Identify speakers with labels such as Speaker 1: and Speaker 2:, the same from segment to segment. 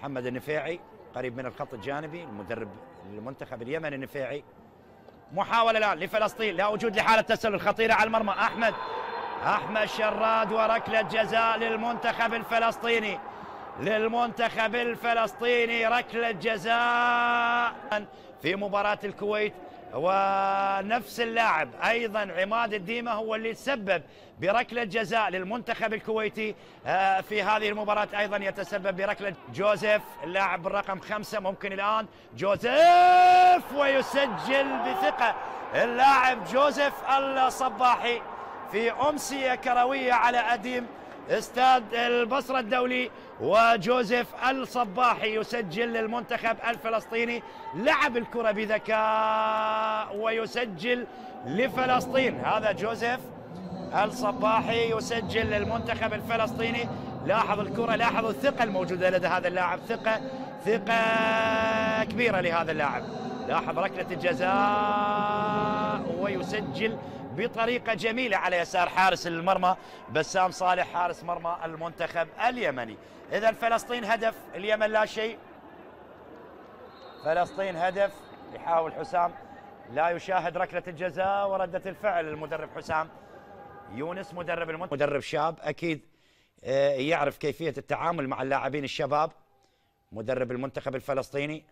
Speaker 1: محمد النفيعي قريب من الخط الجانبي المدرب المنتخب اليمني النفيعي محاولة الآن لفلسطين لا وجود لحالة تسلل خطيرة على المرمى أحمد أحمد شراد وركلة جزاء للمنتخب الفلسطيني للمنتخب الفلسطيني ركلة جزاء في مباراة الكويت ونفس اللاعب ايضا عماد الديمه هو اللي تسبب بركله جزاء للمنتخب الكويتي آه، في هذه المباراه ايضا يتسبب بركله جوزيف اللاعب بالرقم خمسه ممكن الان جوزيف ويسجل بثقه اللاعب جوزيف الصباحي في امسيه كرويه على اديم استاد البصرة الدولي وجوزيف الصباحي يسجل للمنتخب الفلسطيني لعب الكرة بذكاء ويسجل لفلسطين هذا جوزيف الصباحي يسجل للمنتخب الفلسطيني لاحظ الكرة لاحظ الثقة الموجودة لدى هذا اللاعب ثقة ثقة كبيرة لهذا اللاعب لاحظ ركلة الجزاء ويسجل بطريقة جميلة على يسار حارس المرمى بسام صالح حارس مرمى المنتخب اليمني إذا فلسطين هدف اليمن لا شيء فلسطين هدف يحاول حسام لا يشاهد ركلة الجزاء وردة الفعل المدرب حسام يونس مدرب المنتخب مدرب شاب أكيد آه، يعرف كيفية التعامل مع اللاعبين الشباب مدرب المنتخب الفلسطيني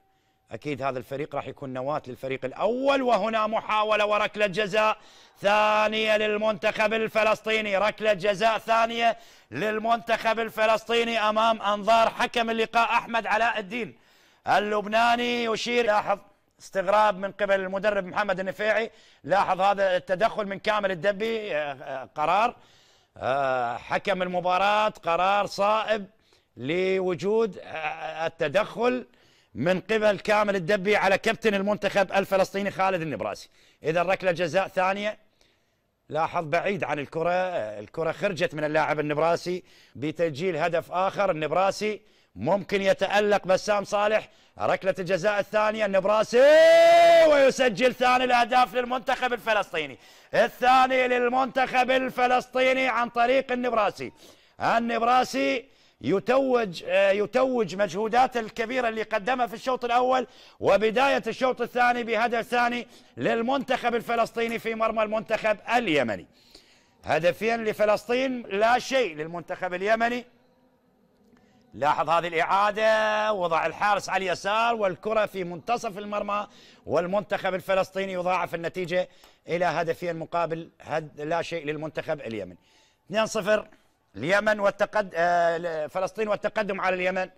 Speaker 1: أكيد هذا الفريق راح يكون نواة للفريق الأول وهنا محاولة وركلة جزاء ثانية للمنتخب الفلسطيني ركلة جزاء ثانية للمنتخب الفلسطيني أمام أنظار حكم اللقاء أحمد علاء الدين اللبناني يشير لاحظ استغراب من قبل المدرب محمد النفيعي لاحظ هذا التدخل من كامل الدبي آه، آه، قرار آه، حكم المباراة قرار صائب لوجود التدخل من قبل كامل الدبي على كابتن المنتخب الفلسطيني خالد النبراسي اذا ركله جزاء ثانيه لاحظ بعيد عن الكره الكره خرجت من اللاعب النبراسي بتسجيل هدف اخر النبراسي ممكن يتالق بسام صالح ركله الجزاء الثانيه النبراسي ويسجل ثاني الاهداف للمنتخب الفلسطيني الثاني للمنتخب الفلسطيني عن طريق النبراسي النبراسي يتوج آه، يتوج مجهوداته الكبيرة اللي قدمها في الشوط الأول وبداية الشوط الثاني بهدف ثاني للمنتخب الفلسطيني في مرمى المنتخب اليمني هدفين لفلسطين لا شيء للمنتخب اليمني لاحظ هذه الإعادة وضع الحارس على اليسار والكرة في منتصف المرمى والمنتخب الفلسطيني يضاعف النتيجة إلى هدفين مقابل هد لا شيء للمنتخب اليمني 2-0 اليمن والتقد آه، فلسطين والتقدم على اليمن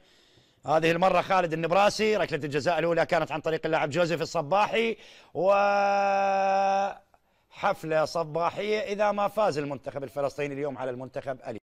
Speaker 1: هذه المرة خالد النبراسي ركلة الجزاء الأولى كانت عن طريق اللاعب جوزيف الصباحي و حفلة صباحية إذا ما فاز المنتخب الفلسطيني اليوم على المنتخب اليمن